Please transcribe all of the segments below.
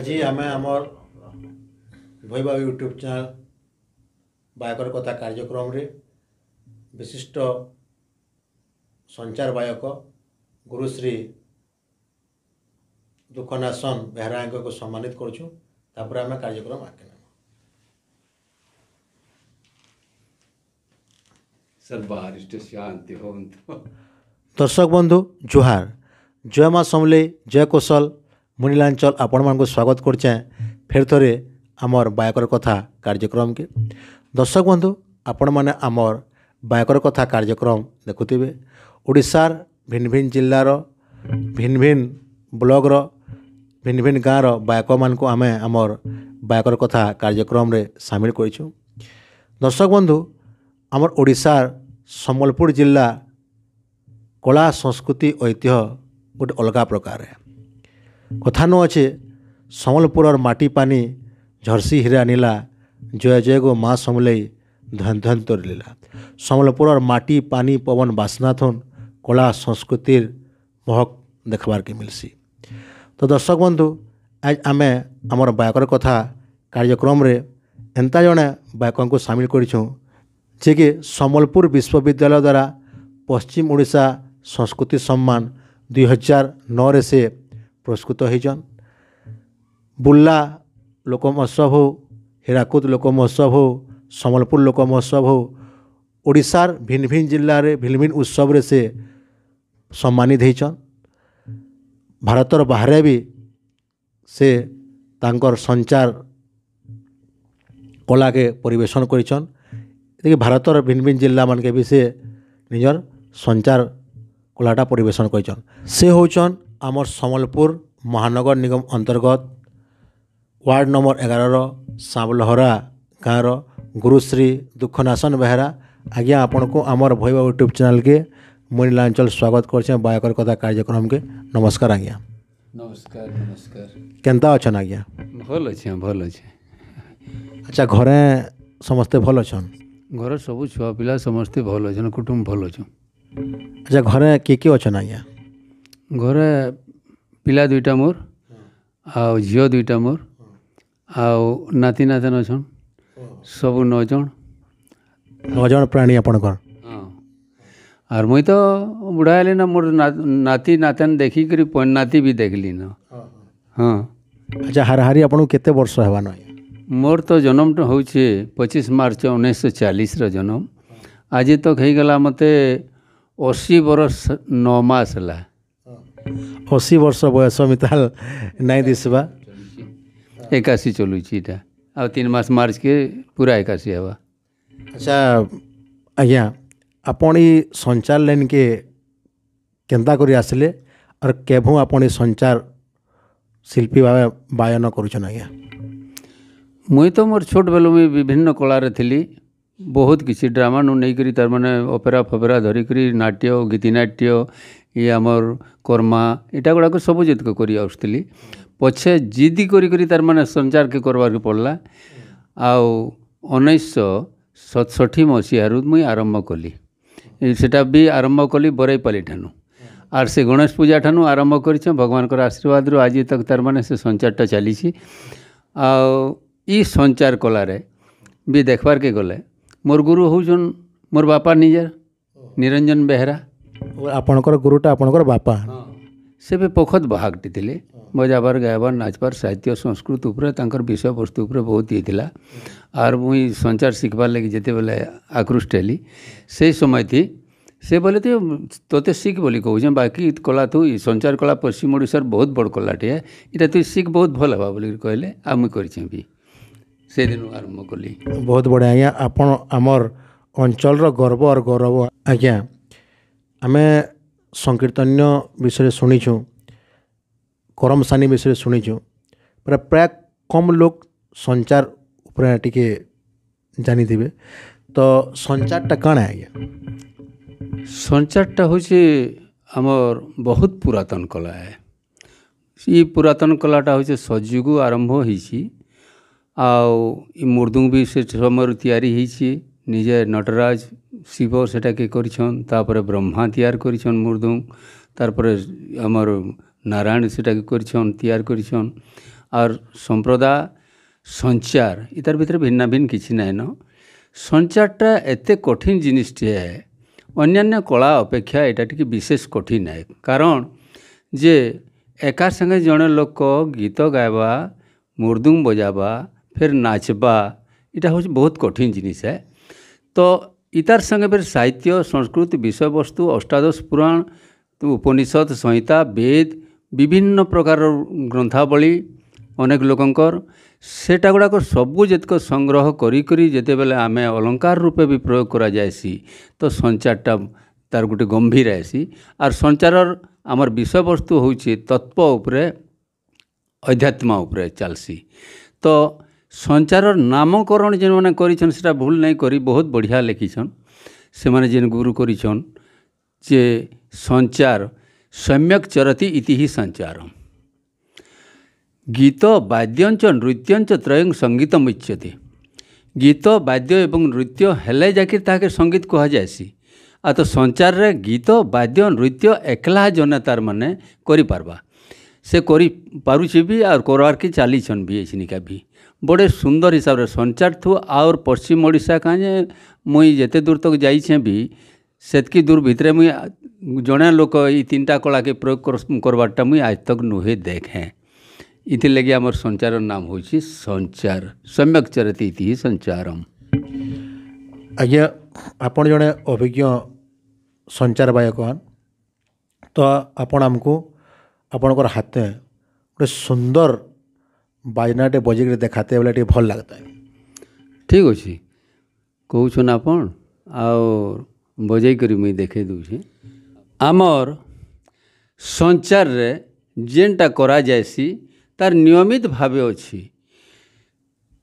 ଆଜି ଆମେ ଆମର୍ ଭୈବାବ ୟୁଟ୍ୟୁବ୍ ଚ୍ୟାନେଲ୍ ବାୟକର କଥା କାର୍ଯ୍ୟକ୍ରମରେ ବିଶିଷ୍ଟ ସଞ୍ଚାର ବାୟକ ଗୁରୁଶ୍ରୀ ଦୁଃଖନାସନ ବେହେରାଙ୍କୁ ସମ୍ମାନିତ କରୁଛୁ ତାପରେ ଆମେ କାର୍ଯ୍ୟକ୍ରମ ଆଗେ ନେବୁ ଦର୍ଶକ ବନ୍ଧୁ ଜୁହାର ଜୟ ମା ସମଲେ ଜୟ କୌଶଲ ମୁଇଁ ନୀଳାଞ୍ଚଳ ଆପଣମାନଙ୍କୁ ସ୍ୱାଗତ କରୁଛେଁ ଫେର୍ ଥରେ ଆମର୍ ବାୟକର କଥା କାର୍ଯ୍ୟକ୍ରମକେ ଦର୍ଶକ ବନ୍ଧୁ ଆପଣମାନେ ଆମର୍ ବାୟକର କଥା କାର୍ଯ୍ୟକ୍ରମ ଦେଖୁଥିବେ ଓଡ଼ିଶାର ଭିନ୍ନ ଭିନ୍ନ ଜିଲ୍ଲାର ଭିନ୍ନ ଭିନ୍ନ ବ୍ଲକର ଭିନ୍ନ ଭିନ୍ନ ଗାଁର ବାୟକମାନଙ୍କୁ ଆମେ ଆମର୍ ବାୟକର କଥା କାର୍ଯ୍ୟକ୍ରମରେ ସାମିଲ କରିଛୁ ଦର୍ଶକ ବନ୍ଧୁ ଆମର୍ ଓଡ଼ିଶାର ସମ୍ବଲପୁର ଜିଲ୍ଲା କଳା ସଂସ୍କୃତି ଐତିହ୍ୟ ଗୋଟେ ଅଲଗା ପ୍ରକାର କଥାନ ଅଛେ ସମ୍ବଲପୁରର ମାଟି ପାନି ଝର୍ସି ହୀରା ନିଲା ଜୟ ଜୟ ଗୋ ମା ସମଲେଇ ଧନ୍ଧନ୍ ତୋର ଲୀଲା ସମ୍ବଲପୁରର ମାଟି ପାନି ପବନ ବାସ୍ନାଥୁନ୍ କଳା ସଂସ୍କୃତିର ମହକ ଦେଖ୍ବାର୍କେ ମିଲ୍ସି ତ ଦର୍ଶକ ବନ୍ଧୁ ଆଜ୍ ଆମେ ଆମର ବାୟକର କଥା କାର୍ଯ୍ୟକ୍ରମରେ ଏନ୍ତା ଜଣେ ବାୟକଙ୍କୁ ସାମିଲ କରିଛୁଁ ଯିଏକି ସମ୍ବଲପୁର ବିଶ୍ୱବିଦ୍ୟାଳୟ ଦ୍ୱାରା ପଶ୍ଚିମ ଓଡ଼ିଶା ସଂସ୍କୃତି ସମ୍ମାନ ଦୁଇହଜାର ନଅରେ ସେ ପ୍ରସ୍କୃତ ହେଇଛନ୍ ବୁର୍ଲା ଲୋକ ମହୋତ୍ସବ ହଉ ହୀରାକୁଦ ଲୋକ ମହୋତ୍ସବ ହଉ ସମ୍ବଲପୁର ଲୋକ ମହୋତ୍ସବ ହଉ ଓଡ଼ିଶାର ଭିନ୍ ଭିନ୍ ଜିଲ୍ଲାରେ ଭିନ୍ ଭିନ୍ ଉତ୍ସବରେ ସେ ସମ୍ମାନିତ ହେଇଛନ୍ ଭାରତର ବାହାରେ ବି ସେ ତାଙ୍କର ସଞ୍ଚାର କଳାକେ ପରିବେଷଣ କରିଛନ୍ ଏତିକି ଭାରତର ଭିନ୍ ଭିନ୍ ଜିଲ୍ଲାମାନଙ୍କେ ବି ସେ ନିଜର ସଞ୍ଚାର କଳାଟା ପରିବେଷଣ କରିଛନ୍ ସେ ହେଉଛନ୍ ଆମର ସମ୍ବଲପୁର ମହାନଗର ନିଗମ ଅନ୍ତର୍ଗତ ୱାର୍ଡ଼ ନମ୍ବର ଏଗାରର ସାବଲହରା ଗାଁର ଗୁରୁଶ୍ରୀ ଦୁଃଖନାସନ ବେହେରା ଆଜ୍ଞା ଆପଣଙ୍କୁ ଆମର ଭୈବ ୟୁଟ୍ୟୁବ୍ ଚ୍ୟାନେଲ୍କେ ମୁଇଁ ନୀଲାଞ୍ଚଲ ସ୍ୱାଗତ କରୁଛେଁ ବାୟକର କଥା କାର୍ଯ୍ୟକ୍ରମକେ ନମସ୍କାର ଆଜ୍ଞା ନମସ୍କାର ନମସ୍କାର କେନ୍ତା ଅଛନ୍ ଆଜ୍ଞା ଭଲ୍ ଅଛେ ଭଲ୍ ଅଛେ ଆଚ୍ଛା ଘରେ ସମସ୍ତେ ଭଲ୍ ଅଛନ୍ ଘରେ ସବୁ ଛୁଆପିଲା ସମସ୍ତେ ଭଲ୍ ଅଛନ୍ କୁଟୁମ୍ବ ଭଲ୍ ଅଛନ୍ ଆଚ୍ଛା ଘରେ କିଏ କିଏ ଅଛନ୍ ଆଜ୍ଞା ଘରେ ପିଲା ଦୁଇଟା ମୋର୍ ଆଉ ଝିଅ ଦୁଇଟା ମୋର୍ ଆଉ ନାତି ନାତନ୍ ଅଛନ୍ ସବୁ ନଅ ଜଣ ନଅ ଜଣ ପ୍ରାଣୀ ଆପଣଙ୍କର ହଁ ଆର୍ ମୁଇଁ ତ ବୁଢ଼ା ହେଲି ନା ମୋର ନାତି ନାତନ୍ ଦେଖିକିରି ନାତି ବି ଦେଖିଲି ନ ହଁ ଆଚ୍ଛା ହାରାହାରି ଆପଣଙ୍କୁ କେତେ ବର୍ଷ ହେବାନ ମୋର ତ ଜନ୍ମଟା ହେଉଛି ପଚିଶ ମାର୍ଚ୍ଚ ଉଣେଇଶହ ଚାଳିଶର ଜନ୍ମ ଆଜି ତକ୍ ହେଇଗଲା ମୋତେ ଅଶୀ ବରଷ ନଅ ମାସ ହେଲା ଅଶୀ ବର୍ଷ ବୟସ ମିତାଲ ନାଇଁ ଦିଶବା ଏକାଅଶୀ ଚଲୁଛି ଏଇଟା ଆଉ ତିନି ମାସ ମାର୍ଚ୍ଚକେ ପୁରା ଏକାଅଶୀ ହେବା ଆଚ୍ଛା ଆଜ୍ଞା ଆପଣ ଏଇ ସଞ୍ଚାର ଲାଇନ୍କେ କେନ୍ତା କରି ଆସିଲେ ଆର୍ କେଭୁଁ ଆପଣ ଏ ସଞ୍ଚାର ଶିଳ୍ପୀ ଭାବେ ବାୟନ କରୁଛନ୍ ଆଜ୍ଞା ମୁଇଁ ତ ମୋର ଛୋଟ ବେଳୁ ମୁଇଁ ବିଭିନ୍ନ କଳାରେ ଥିଲି ବହୁତ କିଛି ଡ୍ରାମାନୁ ନେଇକରି ତାର ମାନେ ଅପେରା ଫପେରା ଧରିକରି ନାଟ୍ୟ ଗୀତିନାଟ୍ୟ ଇ ଆମର୍ କର୍ମା ଏଇଟା ଗୁଡ଼ାକ ସବୁ ଯେତକ କରି ଆସୁଥିଲି ପଛେ ଜିଦି କରି କରି ମାନେ ସଞ୍ଚାର୍କେ କର୍ବାର୍କେ ପଡ଼୍ଲା ଆଉ ଉଣେଇଶହ ସତଷଠି ମସିହାରୁ ମୁଇଁ ଆରମ୍ଭ କଲି ସେଟା ବି ଆରମ୍ଭ କଲି ବରେଇପାଲି ଠାନୁ ଆର୍ ସେ ଗଣେଶ ପୂଜା ଠାନୁ ଆରମ୍ଭ କରିଛେଁ ଭଗବାନଙ୍କର ଆଶୀର୍ବାଦରୁ ଆଜି ତକ୍ ତାର୍ମାନେ ସେ ସଞ୍ଚାରଟା ଚାଲିଛି ଆଉ ଇ ସଞ୍ଚାର କଲାରେ ବି ଦେଖ୍ବାର୍କେ ଗଲେ ମୋର୍ ଗୁରୁ ହଉଛନ୍ ମୋର୍ ବାପା ନିଜର୍ ନିରଞ୍ଜନ ବେହେରା ଆପଣଙ୍କର ଗୁରୁଟା ଆପଣଙ୍କର ବାପା ସେ ବି ପୋଖତ ବାହାକଟି ଥିଲେ ବଜାବାର ଗାଇବାର ନାଚବାର ସାହିତ୍ୟ ସଂସ୍କୃତ ଉପରେ ତାଙ୍କର ବିଷୟବସ୍ତୁ ଉପରେ ବହୁତ ଇଏ ଥିଲା ଆର୍ ମୁଇଁ ସଞ୍ଚାର ଶିଖବାର୍ ଲାଗି ଯେତେବେଲେ ଆକୃଷ୍ଟ ହେଲି ସେଇ ସମୟଥି ସେ ବୋଲେ ତ ତୋତେ ଶିଖ୍ ବୋଲି କହୁଛେଁ ବାକି କଳା ତୁ ସଞ୍ଚାର କଳା ପଶ୍ଚିମ ଓଡ଼ିଶାର ବହୁତ ବଡ଼ କଳାଟିଏ ଇଟା ତୁଇ ଶିଖ୍ ବହୁତ ଭଲ ହେବା ବୋଲି କହିଲେ ଆଉ ମୁଇଁ କରିଛେଁ ବି ସେଦିନୁ ଆରମ୍ଭ କଲି ବହୁତ ବଢ଼ିଆ ଆଜ୍ଞା ଆପଣ ଆମର ଅଞ୍ଚଳର ଗର୍ବ ଆର୍ ଗୌରବ ଆଜ୍ଞା ଆମେ ସଂକୀର୍ତ୍ତନ୍ୟ ବିଷୟରେ ଶୁଣିଛୁଁ କରମସାନୀ ବିଷୟରେ ଶୁଣିଛୁଁ ପୁରା ପ୍ରାୟ କମ୍ ଲୋକ୍ ସଞ୍ଚାର୍ ଉପରେ ଟିକେ ଜାନିଥିବେ ତ ସଞ୍ଚାର୍ଟା କାଣା ଆଜ୍ଞା ସଞ୍ଚାର୍ଟା ହଉଛେ ଆମର୍ ବହୁତ୍ ପୁରାତନ୍ କଲା ଏ ଇ ପୁରାତନ୍ କଲାଟା ହଉଛେ ସଜିକୁ ଆରମ୍ଭ ହେଇଛି ଆଉ ଇ ମୃଦଙ୍ଗ ବି ସେ ସମୟରୁ ତିଆରି ହେଇଛି ନିଜେ ନଟରାଜ ଶିବ ସେଟାକେ କରିଛନ୍ ତାପରେ ବ୍ରହ୍ମା ତିଆରି କରିଛନ୍ ମୁର୍ଦୁଂ ତାର୍ପରେ ଆମର୍ ନାରାୟଣ ସେଟାକେ କରିଛନ୍ ତିଆରି କରିଛନ୍ ଆର୍ ସମ୍ପ୍ରଦାୟ ସଞ୍ଚାର ଇତାର୍ ଭିତରେ ଭିନ୍ନା ଭିନ୍ନ କିଛି ନାଇଁନ ସଞ୍ଚାରଟା ଏତେ କଠିନ ଜିନିଷଟିଏ ଅନ୍ୟାନ୍ୟ କଳା ଅପେକ୍ଷା ଏଇଟା ଟିକେ ବିଶେଷ କଠିନ ହେ କାରଣ ଯେ ଏକା ସାଙ୍ଗେ ଜଣେ ଲୋକ ଗୀତ ଗାଇବା ମୃଦୁଙ୍ଗ ବଜାବା ଫେର୍ ନାଚ୍ବା ଇଟା ହେଉଛି ବହୁତ କଠିନ ଜିନିଷ ହେ તો ઇતાર સંગે ફેર સાહિત્ય સંસ્કૃત વિષયવસ્તુ ଅଷ୍ଟାଦଶ ପୁରାଣ ଉପନିଷଦ ସଂହିତା ବେଦ ବିଭିନ୍ନ ପ୍ରକାରର ଗ୍ରନ୍ଥାବଳୀ ଅନେକ ଲୋକଙ୍କର ସେଟା ଗୁଡ଼ାକ ସବୁ ଯେତେକ ସଂଗ୍ରହ କରିକରି ଯେତେବେଲେ ଆମେ ଅଲଙ୍କାର ରୂପେ ବି ପ୍ରୟୋଗ କରାଯାଏସି ତ ସଞ୍ଚାରଟା ତାର ଗୋଟେ ଗମ୍ଭୀର ଆଏସି ଆର୍ ସଞ୍ଚାରର ଆମର ବିଷୟବସ୍ତୁ ହେଉଛି ତତ୍ତ୍ୱ ଉପରେ ଅଧ୍ୟାତ୍ମ ଉପରେ ଚାଲିସି ତ সঞ্চারর নামকরণ যেন করেছেন সেটা ভুল নাই করি বহুত বঢ়িয়া লেখিছন সেমানে যেন গুরু করিছন যে সঞ্চার সম্যক চরতি ইতি হি সঞ্চারম গীত বাদ্যঞ্চ নৃত্যঞ্চ ত্রয়ং সঙ্গীতম উচ্যতে গীত বাদ্য এবং নৃত্য হেলে যাকে তাহাকে সঙ্গীত কুহযায়সি আর তো সঞ্চারে গীত বাদ্য নৃত্য একলা জনে তার মানে করিপারবা ସେ କରି ପାରୁଛେ ବି ଆର୍ କର୍ବାର୍କେ ଚାଲିଛନ୍ ବି ଏଛିନିକା ବି ବଡ଼େ ସୁନ୍ଦର ହିସାବରେ ସଞ୍ଚାର ଥୁ ଆଉର୍ ପଶ୍ଚିମ ଓଡ଼ିଶା କାଁଯେ ମୁଇଁ ଯେତେ ଦୂର ତକ୍ ଯାଇଛେଁ ବି ସେତ୍କି ଦୂର ଭିତରେ ମୁଇଁ ଜଣେ ଲୋକ ଏଇ ତିନିଟା କଳାକେ ପ୍ରୟୋଗ କର୍ବାର୍ଟା ମୁଇଁ ଆଜ ତକ୍ ନୁହେଁ ଦେଖେଁ ଇଥିର୍ଲାଗି ଆମର୍ ସଞ୍ଚାରର ନାମ ହେଉଛେ ସଞ୍ଚାର ସମ୍ୟକ୍ ଚରତି ଇତି ସଞ୍ଚାରମ୍ ଆଜ୍ଞା ଆପଣ ଜଣେ ଅଭିଜ୍ଞ ସଞ୍ଚାର ବାୟକ ତ ଆପଣ ଆମକୁ ଆପଣଙ୍କର ହାତ ଗୋଟେ ସୁନ୍ଦର ବାଜନାଟେ ବଜେଇକିରି ଦେଖାତେ ବେଲେ ଟିକେ ଭଲ ଲାଗ୍ତା ଠିକ୍ ଅଛି କହୁଛନ୍ ଆପଣ ଆଉ ବଜେଇକରି ମୁଇଁ ଦେଖେଇ ଦଉଛେ ଆମର୍ ସଞ୍ଚାରରେ ଯେନ୍ଟା କରାଯାଏସି ତାର୍ ନିୟମିତ ଭାବେ ଅଛି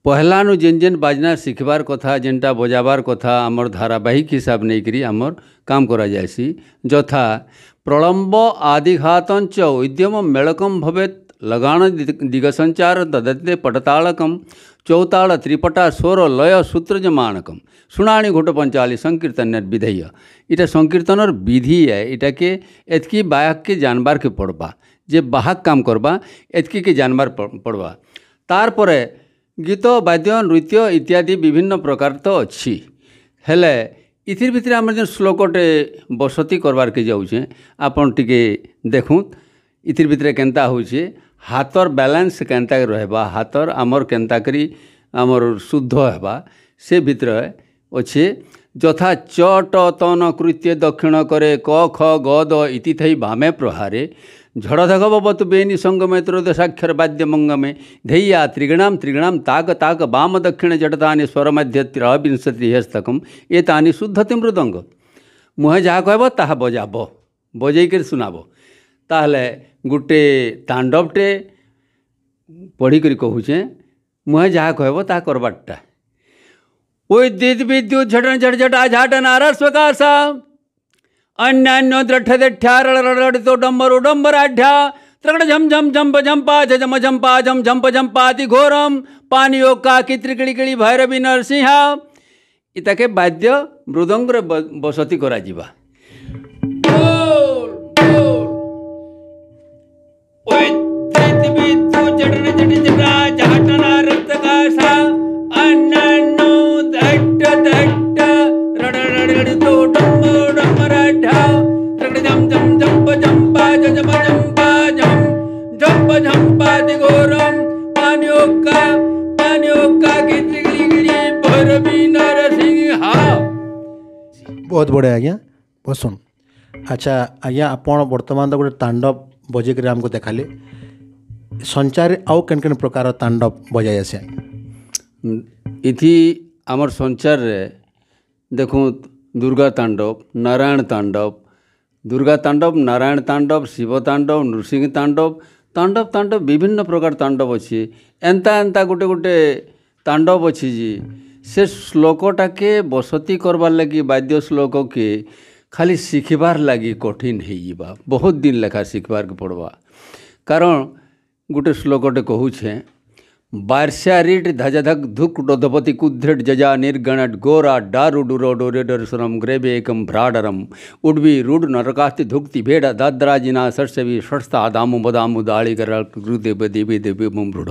ପହଲାନୁ ଯେନ୍ ଯେନ୍ ବାଜନା ଶିଖିବାର୍ କଥା ଯେନ୍ଟା ବଜାବାର୍ କଥା ଆମର୍ ଧାରାବାହିକ ହିସାବ ନେଇକିରି ଆମର୍ କାମ କରାଯାଏସି ଯଥା प्रलम्ब आदिघातञ्च उद्यमं मेळकं भवेत् लगाणदिगसञ्चार ददते पटतालकं চৌতাড়া শুনানি ঘোট পঞ্চালি সংকীর্তনের বিধেয় এটা সংকীর্তনের বিধি এটাকে এতকি বাহককে জানবারকে পড়বা যে বাহক কাম করবা এতকিকে জানবার পড়বা তারপরে গীত বাদ্য নৃত্য ইত্যাদি বিভিন্ন প্রকার তো অছি হলে ইতির ভিতরে আমার যে শ্লোকটে বসতি করবারকে যাউছে আপন টিকে দেখুন ইতির ভিতরে কেন্তা হচ্ছে হাতর ব্যালেন্স কেন্তা রহবা হাতর আমার কেন্তা করি আমার শুদ্ধ হবা সে ভিতরে অছে যথা চ ট তন কৃত্য দক্ষিণ করে ক খ গ দ ইতি থাই বামে প্রহারে झडधगवत बेनी संगमे त्रयोदशाक्षर बाद्य मंगमे धैया त्रिगणाम त्रिगणाम ताक ताक बाम दक्षिण जटतानि स्वर मध्य त्रविंशति ये तानि शुद्धति मृदंग ମୁହେଁ ଯାହା କହିବ ତାହା ବଜାବ ବଜେଇକରି ଶୁଣାବ ତାହେଲେ ଗୋଟେ ତାଣ୍ଡବଟେ ପଢ଼ିକରି କହୁଛେଁ ମୁହେଁ ଯାହା କହିବ ତାହା କରବାରଟା ଓଇ ଦିଦ ବିଦ୍ୟୁତ ଝଟଣ ଝଟଝଟ ଆଝାଟ ନାରା अन्यान्यो द्रठदिठ्यारळरळतो डम्बर उडम्बराढ्या त्रगड़ झम झम झम्प झम्पा झम झम्पा झम झम्प झम्पाति घोरम पानियो काकी त्रिकिळिकिळि भैरवी नरसिंहा इताके बाद्य মৃদঙ্গরে বসতি করা रड़ रड़ रड़ तो பஜம் பாதி கோரம் பானியோக்கா பானியோக்கா गिरी गिरी गिरी भरबी नरसिंह बहुत बढ़िया आज्ञा बहुत सुन ଆଚ୍ଛା ଆଜ୍ଞା ଆପଣ ବର୍ତ୍ତମାନ ତ ଗୋଟେ ତାଣ୍ଡବ ବଜେଇକରି ଆମକୁ ଦେଖାଲେ ସଞ୍ଚାରରେ ଆଉ କେନ୍ କେନ୍ ପ୍ରକାର ତାଣ୍ଡବ ବଜାଇ ଆସେ ଇଥି ଆମର ସଞ୍ଚାରରେ ଦେଖୁ ଦୁର୍ଗା ତାଣ୍ଡବ ନାରାୟଣ ତାଣ୍ଡବ ଦୁର୍ଗା ତାଣ୍ଡବ ନାରାୟଣ ତାଣ୍ଡବ ଶିବ ତାଣ୍ଡବ ନୃସିଂହ ତାଣ୍ଡବ ତାଣ୍ଡବ ତାଣ୍ଡବ ବିଭିନ୍ନ ପ୍ରକାର ତାଣ୍ଡବ ଅଛେ ଏନ୍ତା ଏନ୍ତା ଗୋଟେ ଗୋଟେ ତାଣ୍ଡବ ଅଛି ଯେ ସେ ଶ୍ଳୋକଟାକେ ବସତି କର୍ବାର୍ ଲାଗି ବାଦ୍ୟ ଶ୍ଳୋକକେ ଖାଲି ଶିଖିବାର୍ ଲାଗି କଠିନ୍ ହେଇଯିବା ବହୁତ ଦିନ ଲେଖା ଶିଖିବାର୍କେ ପଡ଼୍ବା କାରଣ ଗୋଟେ ଶ୍ଳୋକଟେ କହୁଛେଁ ಬಾರ್ಶ್ಯಾರಿಟ್ ಧಜಧಗ್ ಧುಕ್ ಡೊಧಪತಿ ಕುದ್ರಿಟ್ ಜಜ ನಿರ್ಗಣಟ್ ಗೋರ ಡಾರುಡು ರೋಡು ರೇಡರ್ಸುರಂ ಗ್ರೇಬೇಕಂ ಭ್ರಾಡರಂ ಉಡ್ವಿ ರುಡ್ ನರಕಾಸ್ತಿ ಧುಕ್ತಿ ಬೇಡ ದಾದ್ರಾಜಿನ ಸರ್ಸವಿ ಷಟ್ಸ್ಥ ದಾಮು ಬದಾಮು ದಾಳಿಗರ ಕೃದೇವ ದೇವಿ ದೇವಿ ಮುಂಬೃಢ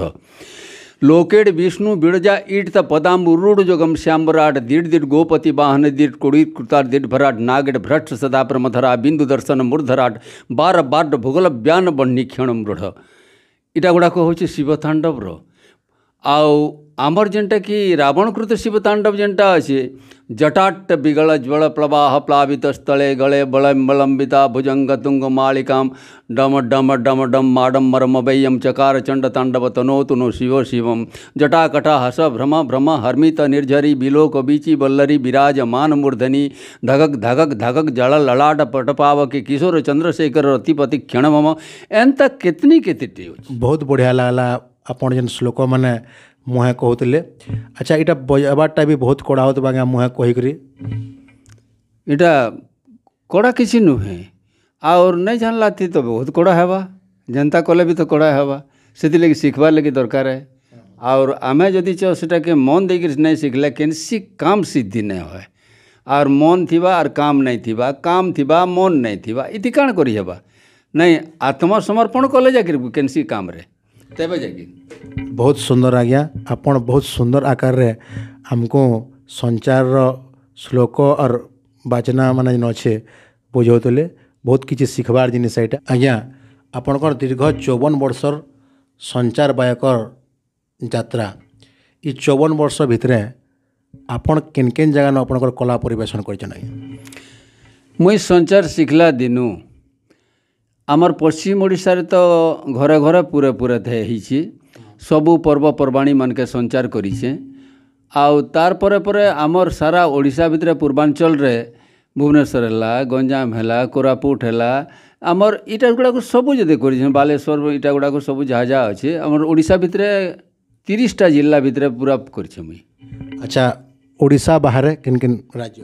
लोकेड विष्णु बिड़जा ईट त पदाम्बुरूढ़ जोगम श्यामराट दीड दीड गोपति वाहन दीड कुड़ीत कृतार दीड भराट नागड भ्रष्ट सदा प्रमधरा बिंदु दर्शन मूर्धराट बार बार्ड भूगल ब्यान बन्नी क्षण मृढ़ इटा गुड़ाक हूँ शिव तांडव ଆଉ ଆମର୍ ଯେନ୍ଟାକି ରାବଣ କୃତ ଶିବ ତାଣ୍ଡବ ଯେନ୍ଟା ଅଛେ ଜଟାଟ ବିଗଳ ଜ୍ୱଳ ପ୍ରବାହ ପ୍ଲାବିତ ସ୍ଥଳେ ଗଳେ ବଳମ୍ବିତା ଭୁଜଙ୍ଗ ତୁଙ୍ଗ ମାଳିକାଁ ଡମ ଡମ ଡମ ଡମ ମାଡ଼ମ ମରମ ବୈୟମ ଚକାର ଚଣ୍ଡ ତାଣ୍ଡବ ତନୋତୁ नो ଶିବ ଶିବମ୍ ଜଟାକଟା ହସ ଭ୍ରମ ଭ୍ରମ ହର୍ମିତ ନିର୍ଝରି ବିଲୋକ बीची ବଲ୍ଲରୀ ବିରାଜ ମାନ ମୂର୍ଧନି ଧଗକ ଧଗକ ଧଗକ ଜଳ ଲଲାଟ ପଟପାବକି କିଶୋର ଚନ୍ଦ୍ରଶେଖର ରତିପତି କ୍ଷଣମମ ଏନ୍ତା କେତନି କେତେଟି ବହୁତ ବଢ଼ିଆ ଲାଗଲା ଆପଣ ଯେନ୍ ଶ୍ଳୋକମାନେ ମୁହେଁ କହୁଥିଲେ ଆଚ୍ଛା ଇଟା ବଜାବାର୍ଟା ବି ବହୁତ କଡ଼ା ହେଉଥିବା ଆଜ୍ଞା ମୁହେଁ କହିକରି ଇଟା କଡ଼ା କିଛି ନୁହେଁ ଆଉର୍ ନାଇଁ ଜାଣିଲା ତି ତ ବହୁତ କଡ଼ା ହେବା ଯେନ୍ତା କଲେ ବି ତ କଡ଼ା ହେବା ସେଥିଲାଗି ଶିଖବାର୍ ଲାଗି ଦରକାର ଏ ଆଉର୍ ଆମେ ଯଦି ଚ ସେଟାକେ ମନ୍ ଦେଇକିରି ନାଇଁ ଶିଖିଲେ କେନ୍ସି କାମ୍ ସିଦ୍ଧି ନାଇଁ ହଏ ଆର୍ ମନ୍ ଥିବା ଆର୍ କାମ୍ ନାଇଁ ଥିବା କାମ୍ ଥିବା ମନ୍ ନାଇଁ ଥିବା ଇତି କାଣା କରିହେବା ନାଇଁ ଆତ୍ମସମର୍ପଣ କଲେ ଯାଇକିରି କେନ୍ସି କାମ୍ରେ ତେବେ ଯାଇକି ବହୁତ ସୁନ୍ଦର ଆଜ୍ଞା ଆପଣ ବହୁତ ସୁନ୍ଦର ଆକାରରେ ଆମକୁ ସଞ୍ଚାରର ଶ୍ଲୋକ ଆର୍ ବାଚନା ମାନେ ଯେନ୍ ଅଛେ ବୁଝଉଥିଲେ ବହୁତ କିଛି ଶିଖବାର୍ ଜିନିଷ ଏଇଟା ଆଜ୍ଞା ଆପଣଙ୍କର ଦୀର୍ଘ ଚଉବନ ବର୍ଷର ସଞ୍ଚାର ବାୟକର ଯାତ୍ରା ଇ ଚଉବନ ବର୍ଷ ଭିତରେ ଆପଣ କେନ୍ କେନ୍ ଜାଗାନ ଆପଣଙ୍କର କଳା ପରିବେଷଣ କରିଛନ୍ ଆଜ୍ଞା ମୁଇଁ ସଞ୍ଚାର ଶିଖିଲା ଦିନୁ ଆମର ପଶ୍ଚିମ ଓଡ଼ିଶାରେ ତ ଘରେ ଘରେ ପୁରେ ପୁରେ ଧେ ହେଇଛେ ସବୁ ପର୍ବପର୍ବାଣୀମାନକେ ସଞ୍ଚାର କରିଛେ ଆଉ ତାର୍ ପରେ ପରେ ଆମର ସାରା ଓଡ଼ିଶା ଭିତରେ ପୂର୍ବାଞ୍ଚଳରେ ଭୁବନେଶ୍ୱର ହେଲା ଗଞ୍ଜାମ ହେଲା କୋରାପୁଟ ହେଲା ଆମର ଇଟା ଗୁଡ଼ାକ ସବୁ ଯଦି କରିଛନ୍ ବାଲେଶ୍ୱର ଇଟା ଗୁଡ଼ାକ ସବୁ ଯାହା ଯାହା ଅଛେ ଆମର ଓଡ଼ିଶା ଭିତରେ ତିରିଶଟା ଜିଲ୍ଲା ଭିତରେ ପୁରା କରିଛେ ମୁଇଁ ଆଚ୍ଛା ଓଡ଼ିଶା ବାହାରେ କେନ୍ କେନ୍ ରାଜ୍ୟ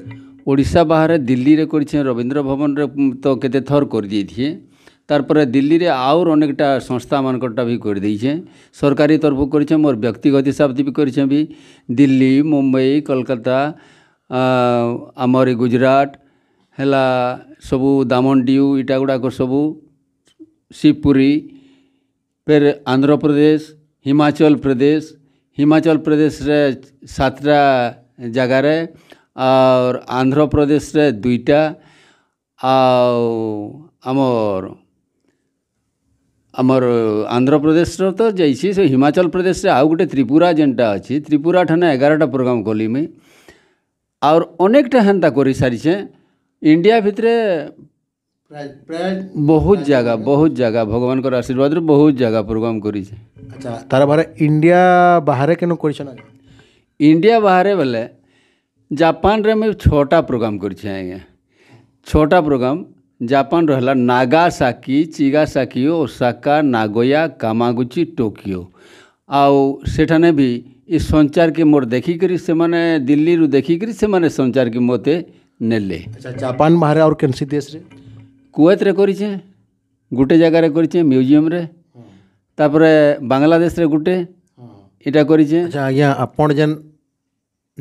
ଓଡ଼ିଶା ବାହାରେ ଦିଲ୍ଲୀରେ କରିଛେ ରବୀନ୍ଦ୍ର ଭବନରେ ତ କେତେ ଥର କରିଦେଇଥିଏ তারপরে দিল্লিরে আউর অনেকটা সংস্থামানকরটা বি করে দিয়েছে সরকারি তরফ করেছে মোর ব্যক্তিগত হিসাবতে বি করেছে বি দিল্লি মুম্বাই কলকাতা আমার গুজরাট হেলা সবু দামন ডিউ ইটা গুড়াক সবু শিবপুরী ফের আন্ধ্রপ্রদেশ হিমাচল প্রদেশ হিমাচল প্রদেশে সাতটা জায়গায় আর আন্ধ্রপ্রদেশে দুইটা আর ଆମର ଆନ୍ଧ୍ରପ୍ରଦେଶର ତ ଯାଇଛି ସେ ହିମାଚଳ ପ୍ରଦେଶରେ ଆଉ ଗୋଟେ ତ୍ରିପୁରା ଯେନ୍ଟା ଅଛି ତ୍ରିପୁରା ଠାନେ ଏଗାରଟା ପ୍ରୋଗ୍ରାମ୍ କଲି ମୁଇଁ ଆର୍ ଅନେକଟା ହେନ୍ତା କରିସାରିଛେଁ ଇଣ୍ଡିଆ ଭିତରେ ବହୁତ ଜାଗା ବହୁତ ଜାଗା ଭଗବାନଙ୍କର ଆଶୀର୍ବାଦରୁ ବହୁତ ଜାଗା ପ୍ରୋଗ୍ରାମ୍ କରିଛେ ଆଚ୍ଛା ତାର ବାହାରେ ଇଣ୍ଡିଆ ବାହାରେ କେନ କରିଛନ୍ ଇଣ୍ଡିଆ ବାହାରେ ବେଲେ ଜାପାନରେ ମୁଇଁ ଛଅଟା ପ୍ରୋଗ୍ରାମ୍ କରିଛେଁ ଆଜ୍ଞା ଛଅଟା ପ୍ରୋଗ୍ରାମ୍ जापान रहला नागासाकी चिगासाकी ओसाका नागोया कामागुची टोकियो ଆଉ ସେଠାନେ ବି ଇ ସଞ୍ଚାରକେ ମୋର ଦେଖିକରି ସେମାନେ ଦିଲ୍ଲୀରୁ ଦେଖିକରି ସେମାନେ ସଞ୍ଚାରକେ ମୋତେ ନେଲେ ଜାପାନ ବାହାରେ ଆଉ କେନ୍ସି ଦେଶରେ କୁଏତରେ କରିଛେ ଗୋଟେ ଜାଗାରେ କରିଛେ ମ୍ୟୁଜିୟମ୍ରେ ତାପରେ ବାଂଲାଦେଶରେ ଗୋଟେ ଇଟା କରିଛେ ଆଜ୍ଞା ଆପଣ ଯେନ୍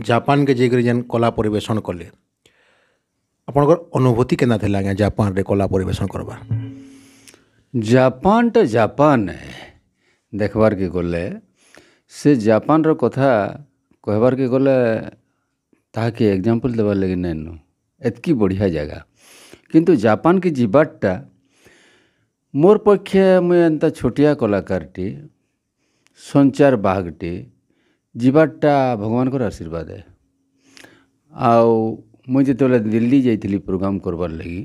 ଜାପାନକେ ଯାଇକରି ଯେନ୍ କଲା ପରିବେଷଣ କଲେ ଆପଣଙ୍କର ଅନୁଭୂତି କେନ୍ତା ଥିଲା ଆଜ୍ଞା ଜାପାନରେ କଲା ପରିବେଷଣ କରବାର୍ ଜାପାନଟା ଜାପାନ ଦେଖ୍ବାର୍କେ ଗଲେ ସେ ଜାପାନର କଥା କହିବାର୍କେ ଗଲେ ତାହାକେ ଏକ୍ଜାମ୍ପଲ୍ ଦେବାର୍ ଲାଗି ନାଇଁନ ଏତ୍କି ବଢ଼ିଆ ଜାଗା କିନ୍ତୁ ଜାପାନକେ ଯିବାର୍ଟା ମୋର୍ ପକ୍ଷେ ମୁଇଁ ଏନ୍ତା ଛୋଟିଆ କଲାକାରଟି ସଞ୍ଚାର ବାହକଟି ଯିବାର୍ଟା ଭଗବାନଙ୍କର ଆଶୀର୍ବାଦ ଆଉ ମୁଇଁ ଯେତେବେଳେ ଦିଲ୍ଲୀ ଯାଇଥିଲି ପ୍ରୋଗ୍ରାମ୍ କର୍ବାର୍ ଲାଗି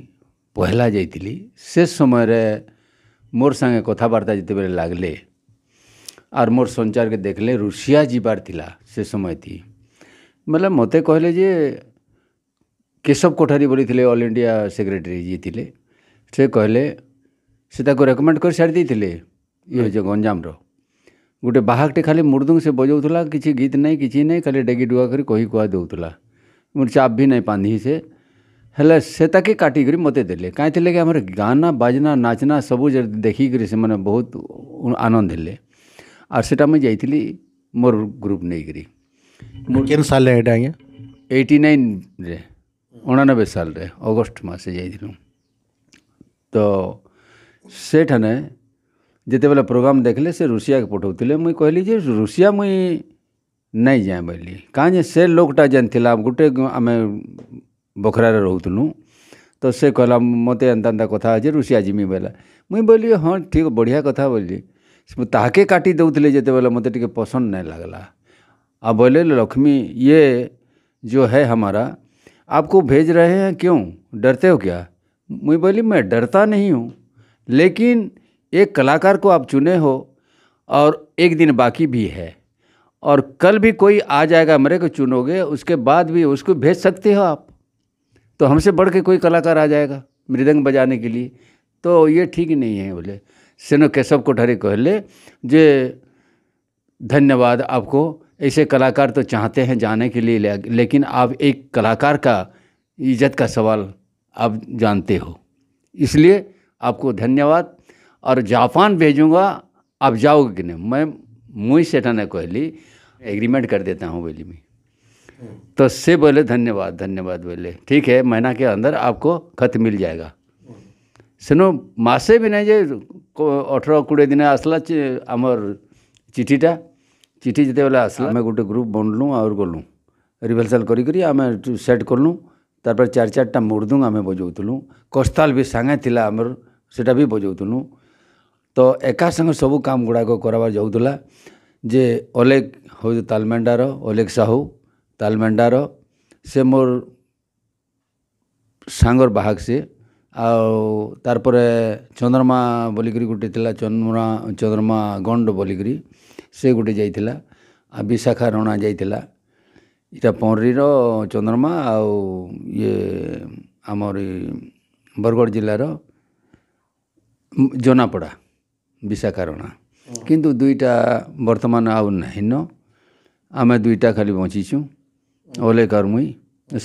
ପହେଲା ଯାଇଥିଲି ସେ ସମୟରେ ମୋର୍ ସାଙ୍ଗେ କଥାବାର୍ତ୍ତା ଯେତେବେଳେ ଲାଗ୍ଲେ ଆର୍ ମୋର୍ ସଞ୍ଚାର୍କେ ଦେଖ୍ଲେ ରୁଷିଆ ଯିବାର୍ ଥିଲା ସେ ସମୟଥି ବେଲେ ମତେ କହେଲେ ଯେ କେଶବ କୋଠାରୀ ବୋଲିଥିଲେ ଅଲ୍ ଇଣ୍ଡିଆ ସେକ୍ରେଟେରୀ ଯିଏ ଥିଲେ ସେ କହିଲେ ସେ ତାକୁ ରେକମେଣ୍ଡ କରି ଛାଡ଼ି ଦେଇଥିଲେ ଇଏ ହେଉଛି ଗଞ୍ଜାମର ଗୋଟେ ବାହାକଟେ ଖାଲି ମୃଦୁଙ୍ଗ ସେ ବଜାଉଥିଲା କିଛି ଗୀତ ନାହିଁ କିଛି ନାହିଁ ଖାଲି ଡେଗି ଡୁଆ କରି କହି କୁହା ଦେଉଥିଲା ମୋର ଚାପ୍ ବି ନାଇଁ ପାନ୍ଧି ସେ ହେଲେ ସେତାକେ କାଟିକରି ମୋତେ ଦେଲେ କାହିଁଥିର୍ ଲାଗି ଆମର ଗାନା ବାଜନା ନାଚନା ସବୁ ଦେଖିକରି ସେମାନେ ବହୁତ ଆନନ୍ଦ ହେଲେ ଆର୍ ସେଟା ମୁଇଁ ଯାଇଥିଲି ମୋର ଗ୍ରୁପ୍ ନେଇକରି କେନ୍ ସାଲ୍ରେ ଏଇଟା ଆଜ୍ଞା ଏଇଟି ନାଇନ୍ରେ ଅଣାନବେ ସାଲ୍ରେ ଅଗଷ୍ଟ ମାସେ ଯାଇଥିଲୁ ତ ସେଠାନେ ଯେତେବେଳେ ପ୍ରୋଗ୍ରାମ୍ ଦେଖିଲେ ସେ ରୁଷିଆକେ ପଠଉଥିଲେ ମୁଇଁ କହିଲି ଯେ ରୁଷିଆ ମୁଇଁ ନାଇଁ ଯାଏଁ ବଏଲି କାଁ ଯେ ସେ ଲୋକ୍ଟା ଯେନ୍ ଥିଲା ଗୁଟେ ଆମେ ବଖରାରେ ରହୁଥିଲୁ ତ ସେ କହେଲା ମତେ ଏନ୍ତା ଏନ୍ତା କଥା ଅଛେ ରୁଷିଆ ଯିମି ବଏଲା ମୁଇଁ ବଏଲି ହଁ ଠିକ୍ ବଢ଼ିଆ କଥା ବଏଲି ତାହାକେ କାଟି ଦଉଥିଲେ ଯେତେବେଲେ ମତେ ଟିକେ ପସନ୍ଦ୍ ନାଇଁ ଲାଗ୍ଲା ଆଉ ବଏଲେ ଲକ୍ଷ୍ମୀ ଇଏ जो है हमारा आपको भेज रहे हैं क्यों डरते हो क्या मुझे बोली मैं डरता नहीं हूँ लेकिन एक कलाकार को आप चुने हो और एक दिन बाकी भी है और कल भी कोई आ जाएगा मरे को चुनोगे उसके बाद भी उसको भेज सकते हो आप तो हमसे बढ़ के कोई कलाकार आ जाएगा मृदंग बजाने के लिए तो ये ठीक नहीं है बोले सेनो केशव कोठारी कहले जे धन्यवाद आपको ऐसे कलाकार तो चाहते हैं जाने के लिए लेकिन आप एक कलाकार का इज्जत का सवाल आप जानते हो इसलिए आपको धन्यवाद और जापान भेजूँगा आप जाओगे कि नहीं मैं मुई सेठाने कहली एग्रीमेंट कर देता हूँ बोली मैं तो से बोले धन्यवाद धन्यवाद बोले ठीक है महीना के अंदर आपको खत मिल जाएगा सुनो मासे भी नहीं जे अठर कोड़े दिन आसला आमर चिठीटा चिठी जितेबेले आसला आम गोटे ग्रुप बनलु और गलु रिभर्सल कर सेट कलु तार चार चार्टा मुर्दुंग आम बजाऊ कस्ताल भी सांगे थी आमर से भी बजाऊलु ଏକା ସାଙ୍ଗେ ସବୁ କାମ ଗୁଡ଼ାକ କରାବାର ଯାଉଥିଲା ଯେ ଅଲେଖ ହେଉଛି ତାଲମେଣ୍ଡାର ଅଲେଖ ସାହୁ ତାଲମେଣ୍ଡାର ସେ ମୋର ସାଙ୍ଗର ବାହାକ ସିଏ ଆଉ ତାର୍ ପରେ ଚନ୍ଦ୍ରମା ବୋଲିକିରି ଗୋଟେ ଥିଲା ଚନ୍ଦ୍ରମା ଚନ୍ଦ୍ରମା ଗଣ୍ଡ ବୋଲିକିରି ସେ ଗୋଟେ ଯାଇଥିଲା ଆଉ ବିଶାଖା ରଣା ଯାଇଥିଲା ଇଟା ପହଁରିର ଚନ୍ଦ୍ରମା ଆଉ ଇଏ ଆମର ବରଗଡ଼ ଜିଲ୍ଲାର ଜନାପଡ଼ା ବିଶାକାରଣା କିନ୍ତୁ ଦୁଇଟା ବର୍ତ୍ତମାନ ଆଉ ନାହିଁନ ଆମେ ଦୁଇଟା ଖାଲି ବଞ୍ଚିଛୁଁ ଅଲେକାର ମୁଇଁ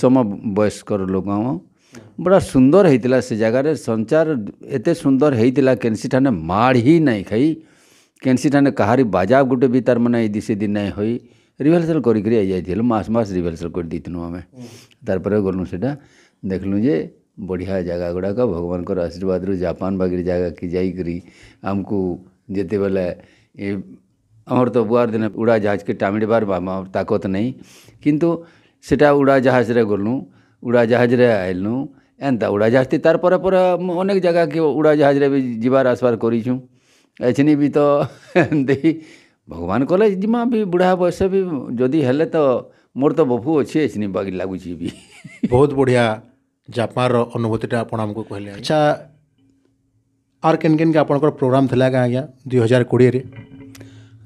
ସମ ବୟସ୍କର ଲୋକ ଆମ ବଡ଼ା ସୁନ୍ଦର ହେଇଥିଲା ସେ ଜାଗାରେ ସଞ୍ଚାର ଏତେ ସୁନ୍ଦର ହେଇଥିଲା କେନ୍ସିଠାନେ ଠାନେ ହିଁ ନାଇଁ ଖାଇ କେନ୍ସିଠାନେ କାହାରି ବାଜା ଗୋଟେ ବି ତାର ମାନେ ସେ ଦିନ ନାଇଁ ହୋଇ ରିଭର୍ସଲ୍ କରିକିରି ଯାଇଥିଲୁ ମାସ ମାସ ରିଭର୍ସଲ୍ କରିଦେଇଥିଲୁ ଆମେ ତାରପରେ ଗଲୁ ସେଟା ଦେଖିଲୁ ଯେ ବଢ଼ିଆ ଜାଗା ଗୁଡ଼ାକ ଭଗବାନଙ୍କର ଆଶୀର୍ବାଦରୁ ଜାପାନ ବାଗିର ଜାଗାକେ ଯାଇକରି ଆମକୁ ଯେତେବେଲେ ଏ ଆମର ତ ବୁଆର ଦିନେ ଉଡ଼ାଜାହାଜକେ ଟାମିଡ଼ିବାର ତାକତ ନାହିଁ କିନ୍ତୁ ସେଟା ଉଡ଼ାଜାହାଜରେ ଗଲୁ ଉଡ଼ାଜାହାଜରେ ଆଇଲୁ ଏନ୍ତା ଉଡ଼ାଜାହାଜଟି ତାର୍ ପରେ ପରେ ଅନେକ ଜାଗାକେ ଉଡ଼ାଜାହାଜରେ ବି ଯିବାର ଆସବାର କରିଛୁଁ ଏଛିନି ବି ତ ଏନ୍ତି ଭଗବାନ କଲେ ଯିମା ବି ବୁଢ଼ା ବୟସ ବି ଯଦି ହେଲେ ତ ମୋର ତ ବଫୁ ଅଛି ଏଛିନି ବାଗି ଲାଗୁଛି ବି ବହୁତ ବଢ଼ିଆ ଜାପାନର ଅନୁଭୂତିଟା ଆପଣ ଆମକୁ କହିଲେ ଆଚ୍ଛା ଆର୍ କେନ୍ କେନ୍କେ ଆପଣଙ୍କର ପ୍ରୋଗ୍ରାମ୍ ଥିଲା କାଁ ଆଜ୍ଞା ଦୁଇ ହଜାର କୋଡ଼ିଏରେ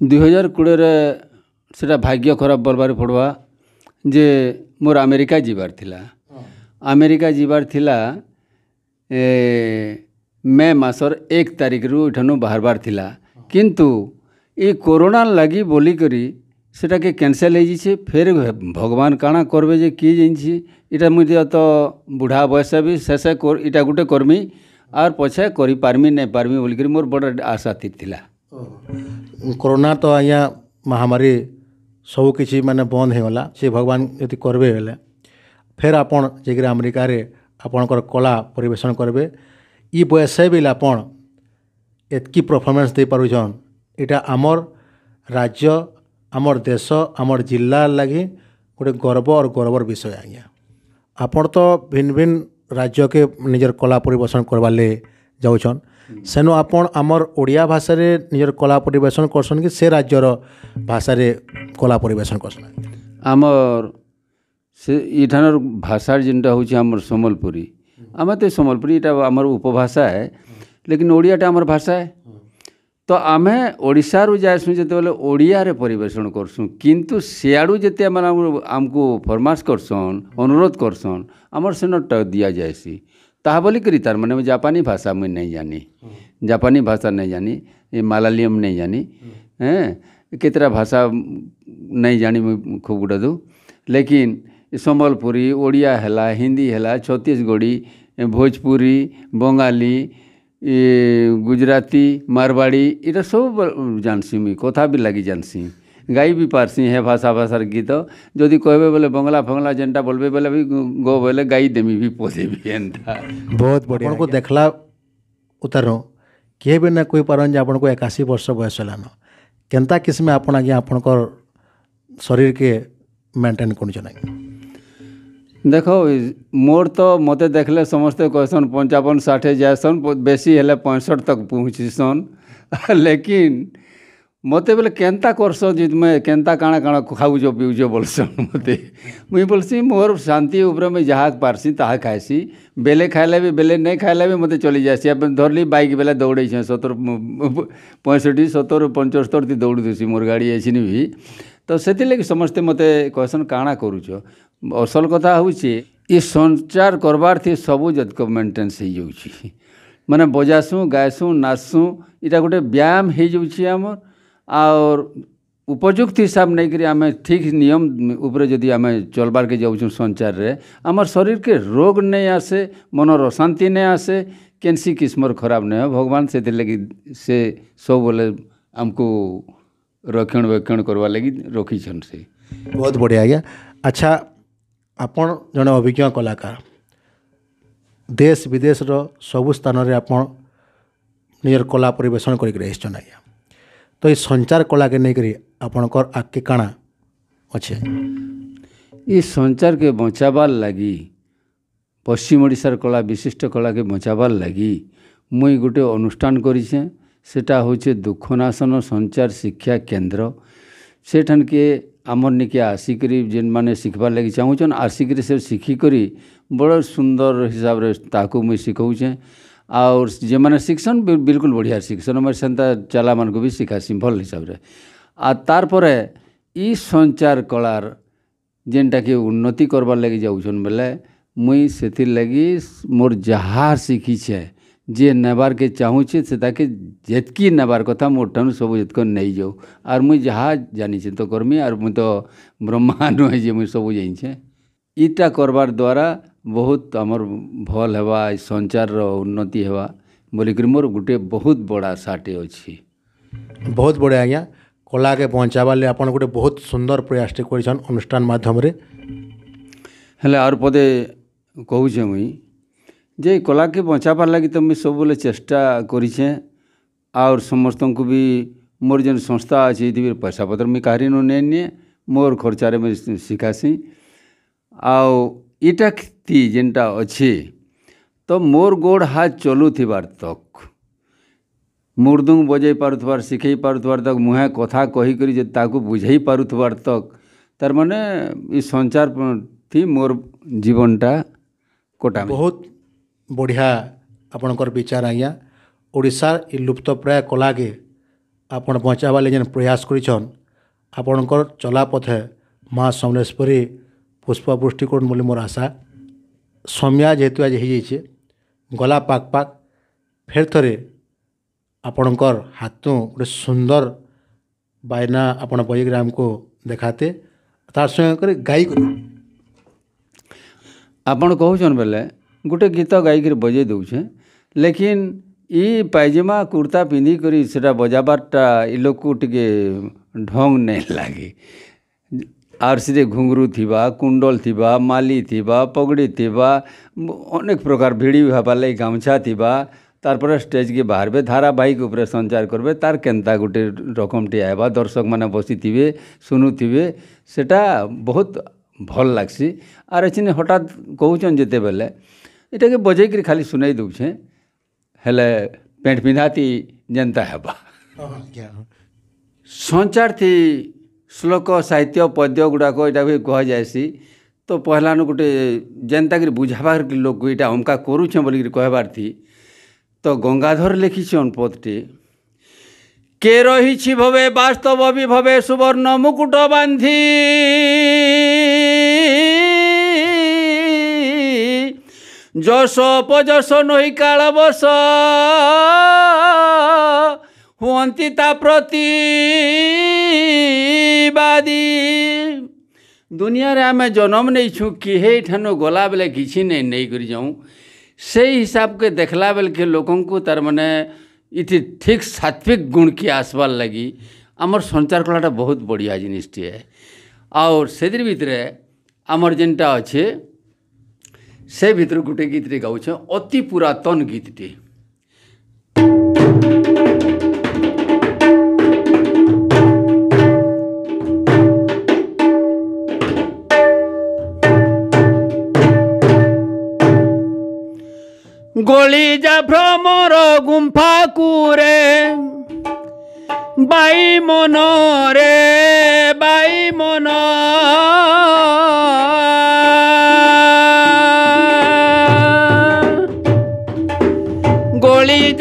ଦୁଇ ହଜାର କୋଡ଼ିଏରେ ସେଟା ଭାଗ୍ୟ ଖରାପ ବରବାରେ ପଡ଼ବା ଯେ ମୋର ଆମେରିକା ଯିବାର ଥିଲା ଆମେରିକା ଯିବାର ଥିଲା ମେ ମାସର ଏକ ତାରିଖରୁ ଏଠାନୁ ବାହାରବାର ଥିଲା କିନ୍ତୁ ଏ କରୋନା ଲାଗି ବୋଲିକରି ସେଟାକେ କ୍ୟାନ୍ସେଲ୍ ହେଇଯାଇଛେ ଫେର୍ ଭଗବାନ୍ କାଣା କର୍ବେ ଯେ କିଏ ଜାନିଛେ ଇଟା ମୁଇଁ ତ ବୁଢ଼ା ବୟସ ବି ଶେଷେ ଇଟା ଗୁଟେ କର୍ମି ଆର୍ ପଛେ କରିପାର୍ମି ନାଇଁ ପାର୍ମି ବୋଲିକରି ମୋର୍ ବଡ଼୍ ଆଶା ଥିଲା କରୋନା ତ ଆଜ୍ଞା ମହାମାରୀ ସବୁକିଛି ମାନେ ବନ୍ଦ୍ ହେଇଗଲା ସେ ଭଗବାନ୍ ଯଦି କର୍ବେ ବେଲେ ଫେର୍ ଆପଣ ଯାଇକିରି ଆମେରିକାରେ ଆପଣଙ୍କର କଳା ପରିବେଷଣ କରିବେ ଇ ବୟସେ ବିଲ୍ ଆପଣ ଏତ୍କି ପରଫର୍ମାନ୍ସ ଦେଇପାରୁଛନ୍ ଇଟା ଆମର୍ ରାଜ୍ୟ ଆମର୍ ଦେଶ ଆମର୍ ଜିଲ୍ଲାର୍ ଲାଗି ଗୋଟେ ଗର୍ବ ଆର୍ ଗୌରବର ବିଷୟ ଆଜ୍ଞା ଆପଣ ତ ଭିନ୍ ଭିନ୍ ରାଜ୍ୟକେ ନିଜର୍ କଲା ପରିବେଷଣ କର୍ବାର୍ ଲାଗି ଯାଉଛନ୍ ସେନୁ ଆପଣ ଆମର୍ ଓଡ଼ିଆ ଭାଷାରେ ନିଜର୍ କଲା ପରିବେଷଣ କରସନ୍ କି ସେ ରାଜ୍ୟର ଭାଷାରେ କଲା ପରିବେଷଣ କରସନ୍ ଆମର୍ ସେ ଇଠାନର୍ ଭାଷା ଯେନ୍ଟା ହେଉଛି ଆମର୍ ସମ୍ବଲପୁରୀ ଆମେ ତ ସମ୍ବଲପୁରୀ ଇଟା ଆମର୍ ଉପଭାଷା ଏ ଲେକିନ୍ ଓଡ଼ିଆଟା ଆମର୍ ଭାଷା ଏ ତ ଆମେ ଓଡ଼ିଶାରୁ ଯାଏସୁଁ ଯେତେବେଲେ ଓଡ଼ିଆରେ ପରିବେଷଣ କର୍ସୁଁ କିନ୍ତୁ ସିଆଡ଼ୁ ଯେତେ ମାନେ ଆମ୍କୁ ଫର୍ମାସ୍ କର୍ସନ୍ ଅନୁରୋଧ କର୍ସନ୍ ଆମର୍ ସେନ ଦିଆଯାଏସି ତାହା ବୋଲିକରି ତାର୍ ମାନେ ଜାପାନୀ ଭାଷା ମୁଇଁ ନାଇଁ ଜାନି ଜାପାନୀ ଭାଷା ନାଇଁ ଜାନି ଏ ମାଲାଲିୟମ୍ ନାଇଁ ଜାନି ହେଁ କେତେଟା ଭାଷା ନାଇଁ ଜାଣି ମୁଇଁ ଖୁବ୍ ଗୁଡ଼ାଦୁ ଲେକିନ୍ ସମ୍ବଲପୁରୀ ଓଡ଼ିଆ ହେଲା ହିନ୍ଦୀ ହେଲା ଛତିଶଗଡ଼ି ଭୋଜପୁରୀ ବଙ୍ଗାଳୀ ଏ ଗୁଜୁରାତି ମାରବାଡ଼ି ଇଟା ସବୁ ଜାନ୍ସି ମୁଇଁ କଥା ବି ଲାଗି ଜାନ୍ସି ଗାଇ ବି ପାର୍ସି ହେ ଭାଷା ଭାଷାର ଗୀତ ଯଦି କହିବେ ବୋଲେ ବଙ୍ଗଳା ଫଙ୍ଗଲା ଯେନ୍ଟା ବୋଲବେ ବୋଲେ ବି ଗୋ ବୋଲେ ଗାଇ ଦେମି ବି ପଦେବି ଏନ୍ତା ବହୁତ ବଢ଼ିଆ ଆପଣଙ୍କୁ ଦେଖିଲା ଉତାର କିଏ ବି ନା କହିପାରନ୍ ଯେ ଆପଣଙ୍କୁ ଏକାଅଶୀ ବର୍ଷ ବୟସ ହେଲାନ କେନ୍ତା କିସମେ ଆପଣ ଆଜ୍ଞା ଆପଣଙ୍କର ଶରୀରକେ ମେଣ୍ଟେନ୍ କରୁଛନ୍ ଆଜ୍ଞା ଦେଖ ମୋର୍ ତ ମତେ ଦେଖ୍ଲେ ସମସ୍ତେ କହେସନ୍ ପଞ୍ଚାବନ୍ ଷାଠେ ଯାଏସନ୍ ବେଶୀ ହେଲେ ପଞ୍ଚଷଠ୍ ତକ୍ ପହୁଞ୍ଚିସନ୍ ଲେକିନ୍ ମତେ ବେଲେ କେନ୍ତା କର୍ସ ଯେ ତୁମେ କେନ୍ତା କାଣା କାଣା ଖାଉଛ ପିଉଛ ବୋଲ୍ସନ୍ ମତେ ମୁଇଁ ବୋଲ୍ସି ମୋର୍ ଶାନ୍ତି ଉପ୍ରେ ମୁଇଁ ଯାହା ପାର୍ସି ତାହା ଖାଏସି ବେଲେ ଖାଏଲେ ବି ବେଲେ ନାଇଁ ଖାଏଲେ ବି ମତେ ଚଲି ଯାଏସି ଧର୍ଲି ବାଇକ୍ ବେଲେ ଦୌଡ଼େଇଛେଁ ସତର୍ ପଞ୍ଚଷଠି ସତର୍ ପଞ୍ଚସ୍ତରୀତି ଦୌଡ଼ୁଥିସି ମୋର୍ ଗାଡ଼ି ଆଇଛିନି ବି ତ ସେଥିର୍ଲାଗି ସମସ୍ତେ ମୋତେ କହେସନ୍ କାଣା କରୁଛ ଅସଲ୍ କଥା ହେଉଛେ ଇ ସଞ୍ଚାର କର୍ବାର୍ଥି ସବୁ ଯେତକ ମେଣ୍ଟେନ୍ସ ହେଇଯାଉଛେ ମାନେ ବଜାସୁଁ ଗାଏସୁଁ ନାଚସୁଁ ଇଟା ଗୋଟେ ବ୍ୟାୟାମ ହେଇଯାଉଛେ ଆମର୍ ଆର୍ ଉପଯୁକ୍ତ ହିସାବ ନେଇକରି ଆମେ ଠିକ୍ ନିୟମ ଉପରେ ଯଦି ଆମେ ଚଲ୍ବାର୍କେ ଯାଉଛୁଁ ସଞ୍ଚାରରେ ଆମର୍ ଶରୀରକେ ରୋଗ ନେଇ ଆସେ ମନର ଅଶାନ୍ତି ନେଇ ଆସେ କେନ୍ସି କିସ୍ମର ଖରାପ ନାଇଁ ଭଗବାନ ସେଥିର୍ଲାଗି ସେ ସବୁବେଲେ ଆମକୁ રક્ષણ વેક્ષણ કરવા લાગી રખીછન છે ବହୁତ ବଢ଼ିଆ ଆଜ୍ଞା ଆଚ୍ଛା ଆପଣ ଜଣେ ଅଭିଜ୍ଞ କଳାକାର ଦେଶ ବିଦେଶର ସବୁ ସ୍ଥାନରେ ଆପଣ ନିଜର କଳା ପରିବେଷଣ କରିକି ଆସିଛନ୍ ଆଜ୍ଞା ତ ଏ ସଞ୍ଚାର କଳାକେ ନେଇକରି ଆପଣଙ୍କର ଆଗ୍କେ କାଣା ଅଛେ ଏ ସଞ୍ଚାରକେ ବଞ୍ଚାବାର୍ ଲାଗି ପଶ୍ଚିମ ଓଡ଼ିଶାର କଳା ବିଶିଷ୍ଟ କଳାକେ ବଞ୍ଚାବାର୍ ଲାଗି ମୁଇଁ ଗୋଟେ ଅନୁଷ୍ଠାନ କରିଛେଁ ସେଟା ହଉଛେ ଦୁଃଖନାଶନ ସଞ୍ଚାର ଶିକ୍ଷା କେନ୍ଦ୍ର ସେଠାନ୍କେ ଆମର୍ ନିକେ ଆସିକରି ଯେନ୍ମାନେ ଶିଖ୍ବାର୍ ଲାଗି ଚାହୁଁଛନ୍ ଆସିକରି ସେ ଶିଖିକରି ବଡ଼ ସୁନ୍ଦର ହିସାବରେ ତାହାକୁ ମୁଇଁ ଶିଖଉଛେଁ ଆଉର୍ ଯେମାନେ ଶିଖ୍ସନ୍ ବିଲ୍କୁଲ୍ ବଢ଼ିଆ ଶିଖ୍ସନ୍ ମୁଇଁ ସେନ୍ତା ଚାଲାମାନଙ୍କୁ ବି ଶିଖାସି ଭଲ୍ ହିସାବରେ ଆର୍ ତାର୍ ପରେ ଇ ସଞ୍ଚାର କଳାର ଯେନ୍ଟାକି ଉନ୍ନତି କର୍ବାର୍ ଲାଗି ଯାଉଛନ୍ ବେଲେ ମୁଇଁ ସେଥିର୍ଲାଗି ମୋର୍ ଯାହା ଶିଖିଛେଁ ଯିଏ ନେବାର୍କେ ଚାହୁଁଛେ ସେତାକେ ଯେତ୍କି ନେବାର୍ କଥା ମୋର୍ ଠାନୁ ସବୁ ଯେତ୍କ ନେଇଯାଉ ଆର୍ ମୁଇଁ ଯାହା ଜାନିଛେଁ ତ କର୍ମି ଆର୍ ମୁଇଁ ତ ବ୍ରହ୍ମା ନୁହେଁ ଯେ ମୁଇଁ ସବୁ ଜାନିଛେଁ ଇଟା କର୍ବାର୍ ଦ୍ୱାରା ବହୁତ୍ ଆମର୍ ଭଲ୍ ହେବା ଏ ସଞ୍ଚାର୍ର ଉନ୍ନତି ହେବା ବୋଲିକରି ମୋର୍ ଗୁଟେ ବହୁତ୍ ବଡ଼୍ ଆଶାଟେ ଅଛି ବହୁତ୍ ବଢ଼ିଆ ଆଜ୍ଞା କଳାକେ ପହଞ୍ଚାବାର୍ ଲାଗି ଆପଣ ଗୋଟେ ବହୁତ୍ ସୁନ୍ଦର ପ୍ରୟାସଟେ କରିଛନ୍ ଅନୁଷ୍ଠାନ ମାଧ୍ୟମରେ ହେଲେ ଆର୍ ପଦେ କହୁଛେଁ ମୁଇଁ ଯେ ଏ କଲାକେ ବଞ୍ଚାବାର୍ ଲାଗି ତ ମୁଇଁ ସବୁବେଲେ ଚେଷ୍ଟା କରିଛେଁ ଆର୍ ସମସ୍ତଙ୍କୁ ବି ମୋର୍ ଯେନ୍ ସଂସ୍ଥା ଅଛେ ଏଥିରେ ପଇସା ପତ୍ର ମୁଇଁ କାହାରିନୁ ନାଇଁ ନିଏ ମୋର୍ ଖର୍ଚ୍ଚାରେ ମୁଇଁ ଶିଖାସି ଆଉ ଇଟା କ୍ଷତି ଯେନ୍ଟା ଅଛେ ତ ମୋର୍ ଗୋଡ଼୍ ହାତ୍ ଚଲୁଥିବାର୍ ତକ୍ ମୃଦୁଙ୍ଗ ବଜେଇ ପାରୁଥିବାର୍ ଶିଖେଇ ପାରୁଥିବାର୍ ତକ୍ ମୁହେଁ କଥା କହିକରି ଯଦି ତାକୁ ବୁଝେଇ ପାରୁଥିବାର୍ ତକ୍ ତାର୍ ମାନେ ଇ ସଞ୍ଚାରଥି ମୋର୍ ଜୀବନଟା କଟା ବହୁତ ବଢ଼ିଆ ଆପଣଙ୍କର ବିଚାର ଆଜ୍ଞା ଓଡ଼ିଶାର୍ ଇ ଲୁପ୍ତପ୍ରାୟ କଲାକେ ଆପଣ ବଞ୍ଚାବାର୍ ଲାଗି ଯେନ୍ ପ୍ରୟାସ କରିଛନ୍ ଆପଣଙ୍କର ଚଲାପଥେ ମା' ସମଲେଶ୍ୱରୀ ପୁଷ୍ପବୃଷ୍ଟି କରୁନ୍ ବୋଲି ମୋର ଆଶା ସମିଆ ଯେହେତୁ ଆଜି ହେଇଯାଇଛେ ଗଲା ପାକ୍ ପାକ୍ ଫେର୍ ଥରେ ଆପଣଙ୍କର ହାତୁ ଗୋଟେ ସୁନ୍ଦର ବାଇନା ଆପଣ ବଜେଇକିରି ଆମକୁ ଦେଖାତେ ତାର୍ ସଙ୍ଗେ କରି ଗାଇକରି ଆପଣ କହୁଛନ୍ ବେଲେ ଗୋଟେ ଗୀତ ଗାଇକିରି ବଜେଇ ଦଉଛେଁ ଲେକିନ୍ ଇ ପାଇଜାମା କୁର୍ତ୍ତା ପିନ୍ଧିକରି ସେଟା ବଜାବାର୍ଟା ଇ ଲୋକ୍କୁ ଟିକେ ଢଙ୍ଗ୍ ନାଇଁ ଲାଗେ ଆର୍ ସେଠି ଘୁଙ୍ଗ୍ରୁ ଥିବା କୁଣ୍ଡଲ୍ ଥିବା ମାଲି ଥିବା ପଗଡ଼ି ଥିବା ଅନେକ୍ ପ୍ରକାର୍ ଭିଡ଼ି ହେବାର୍ ଲାଗି ଗାମୁଛା ଥିବା ତାର୍ ପରେ ଷ୍ଟେଜ୍କେ ବାହାରିବେ ଧାରାବାହିକ ଉପରେ ସଞ୍ଚାର କରିବେ ତାର୍ କେନ୍ତା ଗୋଟେ ରକମଟେ ଆଇବା ଦର୍ଶକମାନେ ବସିଥିବେ ଶୁଣୁଥିବେ ସେଟା ବହୁତ୍ ଭଲ୍ ଲାଗ୍ସି ଆର୍ ଏଛିନ୍ ହଠାତ୍ କହୁଛନ୍ ଯେତେବେଲେ ଇଟାକେ ବଜେଇକିରି ଖାଲି ଶୁନାଇ ଦେଉଛେଁ ହେଲେ ପେଣ୍ଟ ପିନ୍ଧାତି ଯେନ୍ତା ହେବା ସଞ୍ଚାର୍ଥି ଶ୍ଳୋକ ସାହିତ୍ୟ ପଦ୍ୟ ଗୁଡ଼ାକ ଇଟା ବି କୁହାଯାଏସି ତ ପହେଲାନୁ ଗୁଟେ ଯେନ୍ତାକିରି ବୁଝାବାର୍କି ଲୋକ୍ ଏଇଟା ଅମ୍କା କରୁଛେଁ ବୋଲିକିରି କହେବାର୍ ଥି ତ ଗଙ୍ଗାଧର ଲେଖିଛନ୍ କେ ରହିଛି ଭବେ ବାସ୍ତବ ବି ଭବେ ସୁବର୍ଣ୍ଣ ମୁକୁଟ ବାନ୍ଧି যশ অপযশ নহি কাଳবশ ହୁଅନ୍ତି ତା ପ୍ରତିବାଦୀ ଦୁନିଆରେ ଆମେ ଜନ୍ମ ନେଇଛୁ କି ହେଇଠାନୁ ଗଲାବେଲେ କିଛି ନେଇ ନେଇକରି ଯାଉଁ ସେଇ ହିସାବକେ ଦେଖ୍ଲା ବେଲ୍କେ ଲୋକଙ୍କୁ ତାର୍ମାନେ ଇଥି ଠିକ୍ ସାତ୍ୱିକ ଗୁଣ୍କେ ଆସ୍ବାର୍ ଲାଗି ଆମର୍ ସଞ୍ଚାର କଳାଟା ବହୁତ ବଢ଼ିଆ ଜିନିଷ୍ଟିଏ ଆଉର୍ ସେଥିର୍ ଭିତରେ ଆମର୍ ଯେନ୍ଟା ଅଛେ ସେ ଭିତରୁ ଗୋଟେ ଗୀତଟେ ଗାଉଛେ ଅତି ପୁରାତନ ଗୀତଟି ଗୋଳି ଯା ଭ୍ରମର ଗୁମ୍ଫା କୁରେ ବାଇ ମନରେ ବାଇ ମନ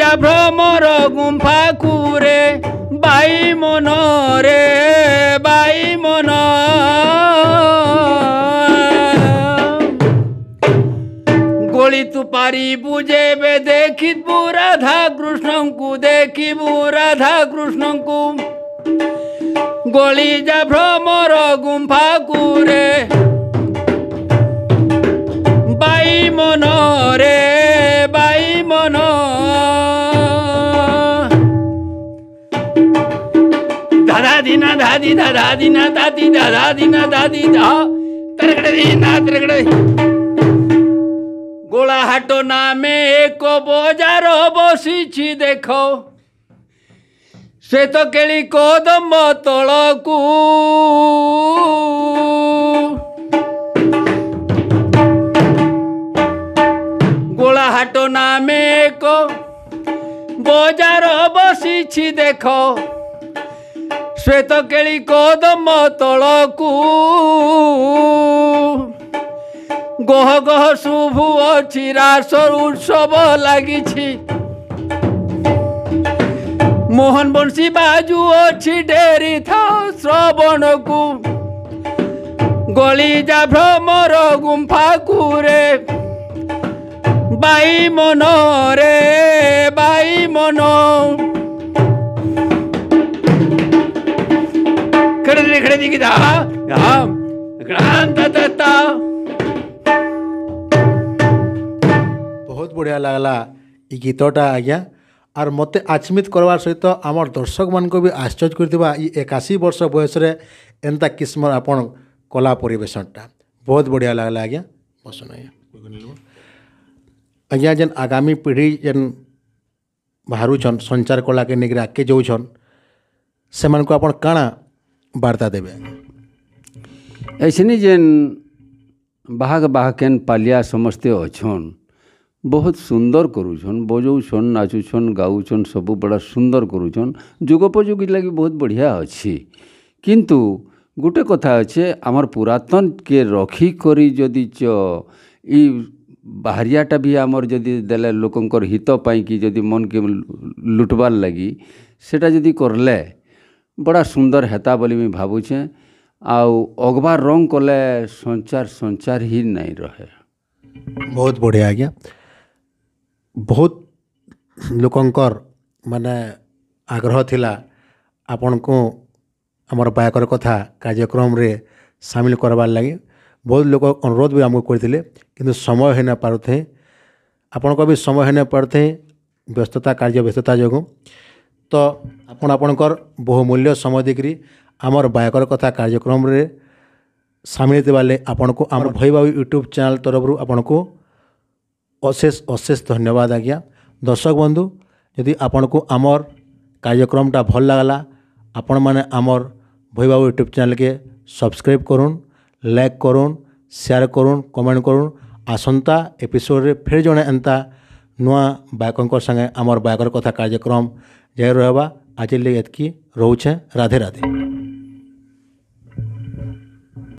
যা ভ্রমর গুম্ফা কুরে বাই মনরে বাই মন গলিতু পারি বুঝেবে দেখিবু রাধা কৃষ্ণঙ্কু দেখিবু রাধা কৃষ্ণঙ্কু গলি যা ভ্রমর গুম্ফা কুরে বাই মনরে धी ना धा धी धा धा धी ना धा धी धा धा धी ना धा धी धा तरगड़े ना तरगड़े गोला हटो नामे एको बोजारो बसिछि देखो श्वेत केळी कोदम्ब तळकू গোলা হাট নামে এক বজার বসিছি দেখো ଶ୍ୱେତ କେଳି କଦମ ତଳକୁ ଗହ ଗହ ଶୁଭୁ ଅଛି ରାସର ଉତ୍ସବ ଲାଗିଛି ମୋହନ ବଂଶୀ ବାଜୁ ଅଛି ଡେରି ଥାଉ ଶ୍ରବଣକୁ ଗଳିଯା ଭ୍ରମର ଗୁମ୍ଫାକୁରେ ବାଇ ମନରେ ବାଇ ମନ 그런데 그러니까 야 그란다 됐다 ବହୁତ ବଢ଼ିଆ ଲାଗଲା ଇ ଗୀତଟା ଆଜ୍ଞା ଆର୍ ମୋତେ ଆଚମିତ କରବାର୍ ସହିତ ଆମର ଦର୍ଶକମାନଙ୍କୁ ବି ଆଶ୍ଚର୍ଯ୍ୟ କରିଥିବା ଇ ଏକାଅଶୀ ବର୍ଷ ବୟସରେ ଏନ୍ତା କିସ୍ମର ଆପଣ କଲା ପରିବେଷଣଟା ବହୁତ ବଢ଼ିଆ ଲାଗଲା ଆଜ୍ଞା ବସନ ଆଜ୍ଞା ଆଜ୍ଞା ଯେନ୍ ଆଗାମୀ ପିଢ଼ି ଯେନ୍ ବାହାରୁଛନ୍ ସଞ୍ଚାର କଲାକେ ନେଇକିରି ଆଗକେ ଯାଉଛନ୍ ସେମାନଙ୍କୁ ଆପଣ କାଣା ବାର୍ତ୍ତା ଦେବେ ଏଇସନି ଯେନ୍ ବାହାକ ବାହାକେନ୍ ପାଲିଆ ସମସ୍ତେ ଅଛନ୍ ବହୁତ ସୁନ୍ଦର କରୁଛନ୍ ବଜଉଛନ୍ ନାଚୁଛନ୍ ଗାଉଛନ୍ ସବୁ ବଡ଼ା ସୁନ୍ଦର କରୁଛନ୍ ଯୁଗୋପଯୋଗୀ ଲାଗି ବହୁତ ବଢ଼ିଆ ଅଛି କିନ୍ତୁ ଗୋଟେ କଥା ଅଛେ ଆମର ପୁରାତନକେ ରଖିକରି ଯଦି ଚ ଇ ବାହାରିଆଟା ବି ଆମର ଯଦି ଦେଲେ ଲୋକଙ୍କର ହିତ ପାଇଁକି ଯଦି ମନକେ ଲୁଟବାର୍ ଲାଗି ସେଟା ଯଦି କରଲେ ବଡ଼ା ସୁନ୍ଦର ହେତା ବୋଲି ମୁଇଁ ଭାବୁଛେଁ ଆଉ ଅଗ୍ବାର୍ ରଙ୍ଗ୍ କଲେ ସଞ୍ଚାର ସଞ୍ଚାର ହିଁ ନାଇଁ ରହେ ବହୁତ ବଢ଼ିଆ ଆଜ୍ଞା ବହୁତ ଲୋକଙ୍କର ମାନେ ଆଗ୍ରହ ଥିଲା ଆପଣଙ୍କୁ ଆମର ବାୟକର କଥା କାର୍ଯ୍ୟକ୍ରମରେ ସାମିଲ କରବାର୍ ଲାଗି ବହୁତ ଲୋକ ଅନୁରୋଧ ବି ଆମକୁ କରିଥିଲେ କିନ୍ତୁ ସମୟ ହେଇ ନାପାରୁଥାଏ ଆପଣଙ୍କ ବି ସମୟ ହେଇ ନାପାରୁଥାଏ ବ୍ୟସ୍ତତା କାର୍ଯ୍ୟ ବ୍ୟସ୍ତତା ଯୋଗୁଁ ତ ଆପଣ ଆପଣଙ୍କର ବହୁମୂଲ୍ୟ ସମୟ ଦେଇକିରି ଆମର ବାୟକର କଥା କାର୍ଯ୍ୟକ୍ରମରେ ସାମିଲ ହେଇଥିବାର୍ ଆପଣଙ୍କୁ ଆମର ଭୟବାବୁ ୟୁଟ୍ୟୁବ୍ ଚ୍ୟାନେଲ୍ ତରଫରୁ ଆପଣଙ୍କୁ ଅଶେଷ ଅଶେଷ ଧନ୍ୟବାଦ ଆଜ୍ଞା ଦର୍ଶକ ବନ୍ଧୁ ଯଦି ଆପଣଙ୍କୁ ଆମର କାର୍ଯ୍ୟକ୍ରମଟା ଭଲ ଲାଗ୍ଲା ଆପଣମାନେ ଆମର ভৈবাবু ୟୁଟ୍ୟୁବ୍ ଚ୍ୟାନେଲ୍କେ সবসক্রাইব କରୁନ୍ ଲାଇକ୍ କରୁନ୍ শেয়ার କରୁନ୍ কমেন্ট କରୁନ୍ ଆସନ୍ତା এপিসোডে ফের ଜଣେ ଏନ୍ତା ନୂଆ বায়কঙ্কর ସାଙ୍ଗେ আমার বায়কর କଥା কার্যক্রম जय रोहबा आचिल्य यतकी रोहू छे राधे राधे